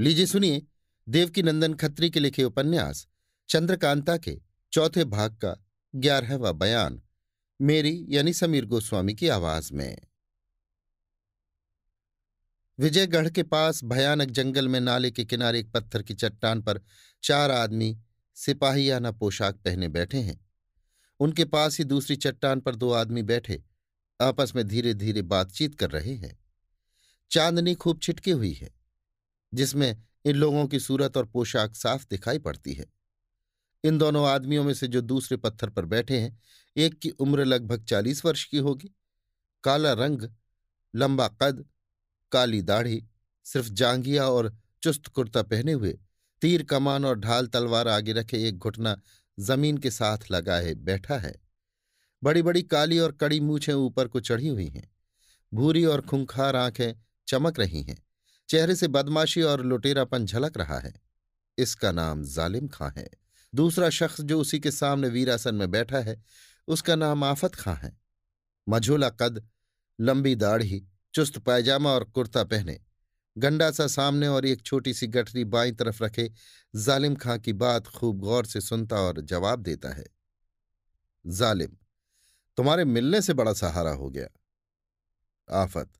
लीजिए सुनिए देवकीनंदन खत्री के लिखे उपन्यास चंद्रकांता के चौथे भाग का ग्यारहवा बयान मेरी यानी समीर गोस्वामी की आवाज में विजयगढ़ के पास भयानक जंगल में नाले के किनारे एक पत्थर की चट्टान पर चार आदमी सिपाहियाना पोशाक पहने बैठे हैं उनके पास ही दूसरी चट्टान पर दो आदमी बैठे आपस में धीरे धीरे बातचीत कर रहे हैं चांदनी खूब छिटकी हुई है जिसमें इन लोगों की सूरत और पोशाक साफ दिखाई पड़ती है इन दोनों आदमियों में से जो दूसरे पत्थर पर बैठे हैं एक की उम्र लगभग चालीस वर्ष की होगी काला रंग लंबा कद काली दाढ़ी सिर्फ जांगिया और चुस्त कुर्ता पहने हुए तीर कमान और ढाल तलवार आगे रखे एक घुटना जमीन के साथ लगाए बैठा है बड़ी बड़ी काली और कड़ी मूछें ऊपर को चढ़ी हुई हैं भूरी और खुंखार आंखें चमक रही हैं चेहरे से बदमाशी और लुटेरापन झलक रहा है इसका नाम जालिम खां है दूसरा शख्स जो उसी के सामने वीरासन में बैठा है उसका नाम आफत खां है मझोला कद लंबी दाढ़ी चुस्त पायजामा और कुर्ता पहने गंडा सा सामने और एक छोटी सी गठरी बाई तरफ रखे जालिम खां की बात खूब गौर से सुनता और जवाब देता है जालिम तुम्हारे मिलने से बड़ा सहारा हो गया आफत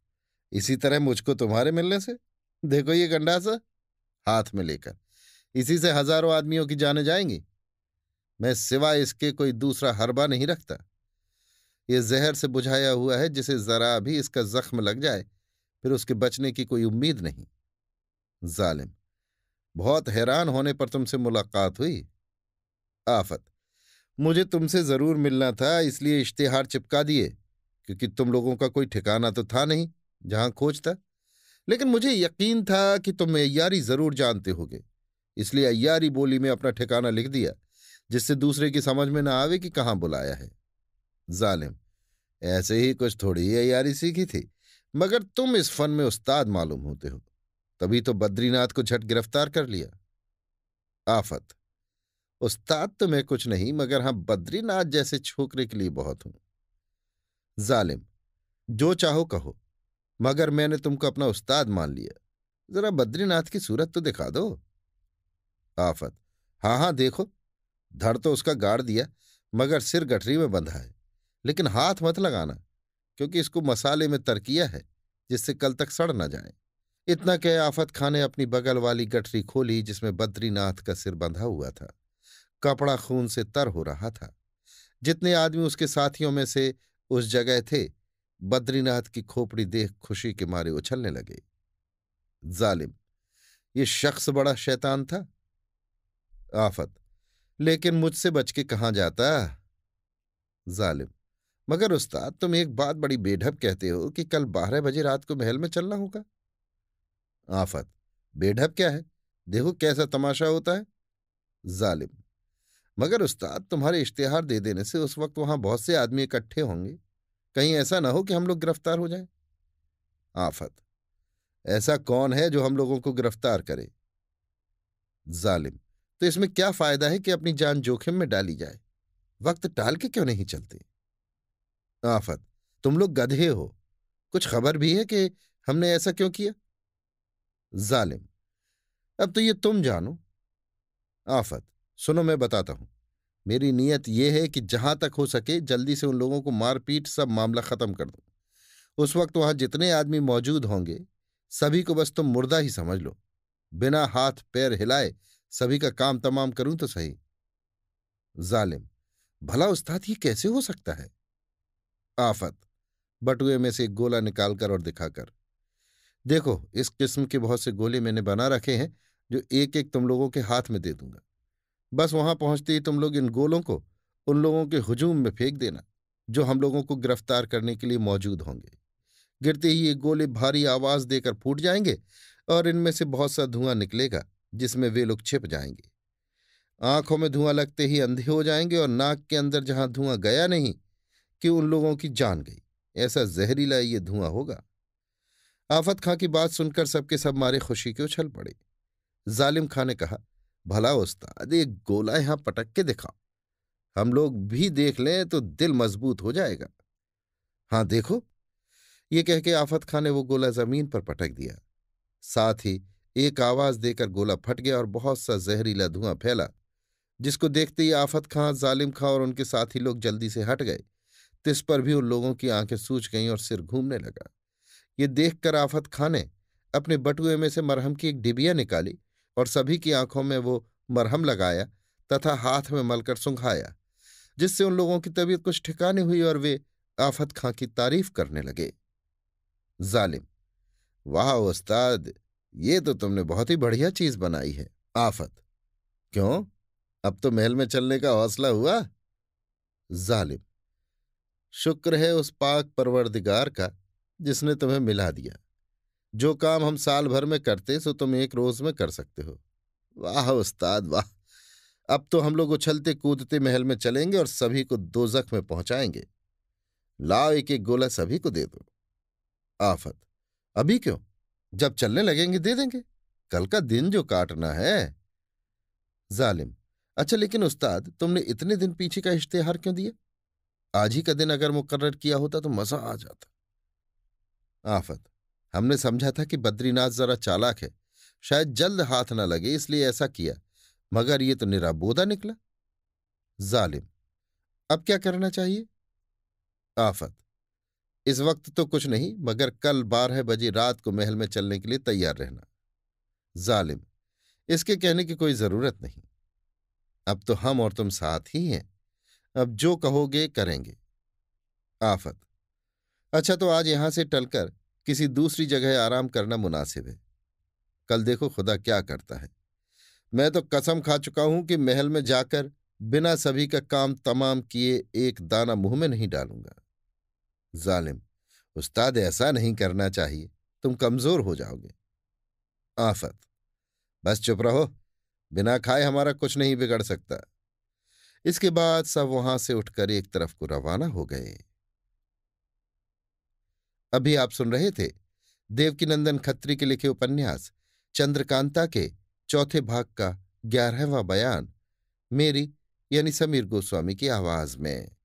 इसी तरह मुझको तुम्हारे मिलने से देखो ये गंडास हाथ में लेकर इसी से हजारों आदमियों की जाने जाएंगी मैं सिवाय इसके कोई दूसरा हरबा नहीं रखता ये जहर से बुझाया हुआ है जिसे जरा भी इसका जख्म लग जाए फिर उसके बचने की कोई उम्मीद नहीं जालिम बहुत हैरान होने पर तुमसे मुलाकात हुई आफत मुझे तुमसे जरूर मिलना था इसलिए इश्तिहार चिपका दिए क्योंकि तुम लोगों का कोई ठिकाना तो था नहीं जहां खोजता लेकिन मुझे यकीन था कि तुम अयारी जरूर जानते होगे इसलिए अयारी बोली में अपना ठिकाना लिख दिया जिससे दूसरे की समझ में ना आवे कि कहाँ बुलाया है जालिम ऐसे ही कुछ थोड़ी अयारी सीखी थी मगर तुम इस फन में उस्ताद मालूम होते हो तभी तो बद्रीनाथ को झट गिरफ्तार कर लिया आफत उस्ताद तो मैं कुछ नहीं मगर हाँ बद्रीनाथ जैसे छोकरे के लिए बहुत हूं जालिम जो चाहो कहो मगर मैंने तुमको अपना उस्ताद मान लिया जरा बद्रीनाथ की सूरत तो दिखा दो आफत हाँ हाँ देखो धड़ तो उसका गाड़ दिया मगर सिर गठरी में बंधा है लेकिन हाथ मत लगाना क्योंकि इसको मसाले में तरकिया है जिससे कल तक सड़ ना जाए इतना कह आफत खां ने अपनी बगल वाली गठरी खोली जिसमें बद्रीनाथ का सिर बंधा हुआ था कपड़ा खून से तर हो रहा था जितने आदमी उसके साथियों में से उस जगह थे बद्रीनाथ की खोपड़ी देख खुशी के मारे उछलने लगे जालिम ये शख्स बड़ा शैतान था आफत लेकिन मुझसे बच के कहाँ जाता जालिम मगर उस्ताद तुम एक बात बड़ी बेढब कहते हो कि कल बारह बजे रात को महल में चलना होगा आफत बेढब क्या है देखो कैसा तमाशा होता है जालिम मगर उस्ताद तुम्हारे इश्तिहार दे देने से उस वक्त वहां बहुत से आदमी इकट्ठे होंगे कहीं ऐसा ना हो कि हम लोग गिरफ्तार हो जाए आफत ऐसा कौन है जो हम लोगों को गिरफ्तार करे जालिम तो इसमें क्या फायदा है कि अपनी जान जोखिम में डाली जाए वक्त टाल के क्यों नहीं चलते आफत तुम लोग गधे हो कुछ खबर भी है कि हमने ऐसा क्यों किया जालिम अब तो ये तुम जानो आफत सुनो मैं बताता हूं मेरी नीयत यह है कि जहां तक हो सके जल्दी से उन लोगों को मारपीट सब मामला खत्म कर दूं उस वक्त वहां जितने आदमी मौजूद होंगे सभी को बस तुम मुर्दा ही समझ लो बिना हाथ पैर हिलाए सभी का काम तमाम करूं तो सही जालिम भला उस्ताद ये कैसे हो सकता है आफत बटुए में से एक गोला निकालकर और दिखाकर देखो इस किस्म के बहुत से गोले मैंने बना रखे हैं जो एक एक तुम लोगों के हाथ में दे दूंगा बस वहां पहुंचते ही तुम लोग इन गोलों को उन लोगों के हुजूम में फेंक देना जो हम लोगों को गिरफ्तार करने के लिए मौजूद होंगे गिरते ही ये गोले भारी आवाज देकर फूट जाएंगे और इनमें से बहुत सा धुआं निकलेगा जिसमें वे लोग छिप जाएंगे आंखों में धुआं लगते ही अंधे हो जाएंगे और नाक के अंदर जहां धुआं गया नहीं कि उन लोगों की जान गई ऐसा जहरीला ये धुआं होगा आफत खां की बात सुनकर सबके सब मारे खुशी के उछल पड़े जालिम खां ने कहा भला उस्ताद एक गोला यहां पटक के दिखाओ हम लोग भी देख लें तो दिल मजबूत हो जाएगा हां देखो ये कह के आफत खां ने वो गोला जमीन पर पटक दिया साथ ही एक आवाज देकर गोला फट गया और बहुत सा जहरीला धुआं फैला जिसको देखते ही आफत खां जालिम खां और उनके साथी लोग जल्दी से हट गए तिस पर भी उन लोगों की आंखें सूज गईं और सिर घूमने लगा ये देखकर आफत खां ने अपने बटुए में से मरहम की एक डिबिया निकाली और सभी की आंखों में वो मरहम लगाया तथा हाथ में मलकर सुंघाया जिससे उन लोगों की तबीयत कुछ ठिकाने हुई और वे आफत खां की तारीफ करने लगे जालिम वाह उस्ताद ये तो तुमने बहुत ही बढ़िया चीज बनाई है आफत क्यों अब तो महल में चलने का हौसला हुआ जालिम शुक्र है उस पाक परवरदिगार का जिसने तुम्हें मिला दिया जो काम हम साल भर में करते सो तुम एक रोज में कर सकते हो वाह उस्ताद वाह अब तो हम लोग उछलते कूदते महल में चलेंगे और सभी को दो जख्म में पहुंचाएंगे लाओ एक एक गोला सभी को दे दो आफत अभी क्यों जब चलने लगेंगे दे देंगे कल का दिन जो काटना है जालिम अच्छा लेकिन उस्ताद तुमने इतने दिन पीछे का इश्तेहार क्यों दिया आज ही का दिन अगर मुकर्र किया होता तो मजा आ जाता आफत हमने समझा था कि बद्रीनाथ जरा चालाक है शायद जल्द हाथ न लगे इसलिए ऐसा किया मगर ये तो निराबोदा निकला जालिम अब क्या करना चाहिए आफत इस वक्त तो कुछ नहीं मगर कल बारह बजे रात को महल में चलने के लिए तैयार रहना जालिम इसके कहने की कोई जरूरत नहीं अब तो हम और तुम साथ ही हैं अब जो कहोगे करेंगे आफत अच्छा तो आज यहां से टलकर किसी दूसरी जगह आराम करना मुनासिब है कल देखो खुदा क्या करता है मैं तो कसम खा चुका हूं कि महल में जाकर बिना सभी का काम तमाम किए एक दाना मुंह में नहीं डालूंगा जालिम उस्ताद ऐसा नहीं करना चाहिए तुम कमजोर हो जाओगे आफत बस चुप रहो बिना खाए हमारा कुछ नहीं बिगड़ सकता इसके बाद सब वहां से उठकर एक तरफ को रवाना हो गए अभी आप सुन रहे थे देवकीनंदन खत्री के लिखे उपन्यास चंद्रकांता के चौथे भाग का ग्यारहवां बयान मेरी यानी समीर गोस्वामी की आवाज में